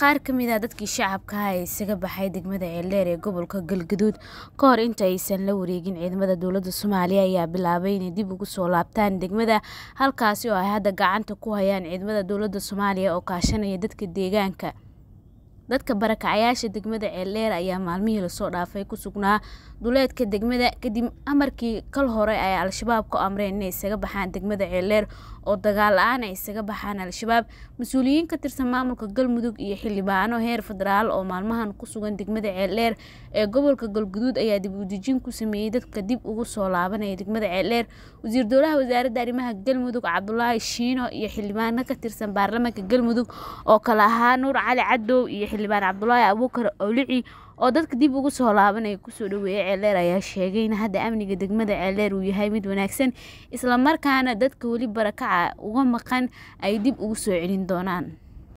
qaar ka mid ah dadkii shacabka ah ee isaga baxay degmada ceeldheer ee gobolka galgaduud ka hor inta aysan la wareegin ciidamada dowladda soomaaliya ayaa bilaabay inay dib ugu soo laabtaan degmada halkaasi oo ay hadda gacanta ku hayaan ciidamada dowladda soomaaliya oo kaashanaya dadka deegaanka dadka barakacayaasha degmada ceeldheer ayaa maalmihii lasoo dhaafay ku sugnaa duleedka degmada kadib amarkii kal hore ay al-shabaab ku amreen inay isaga baxaan degmada ceeldheer oo dagaal la-aan ay isaga baxaan al-shabaab mas-uuliyiin ka tirsan maamulka galmudug iyo xildhibaano heer federaal oo maalmahan ku sugan degmada ceeldheer ee gobolka galguduud ayaa dib udejin ku sameeyey dadka dib ugu soo laabanaya degmada ceeldheer wasiir dowlaha wasaaradda arrimaha galmudug cabdulaahi shiino iyo xildhibaano ka tirsan baarlamaanka galmudug oo kale ahaa nuur cali cadow iyo xildhibaan cabdulaahi abuukar owlici oo dadka dib ugu soo laabanaya kusoo dhaweeye ceeldheer ayaa sheegay in hadda amniga degmada ceeldheer uu yahay mid wanaagsan islamarkaana dadka weli barakaca uga maqan ay dib ugu soo celin doonaan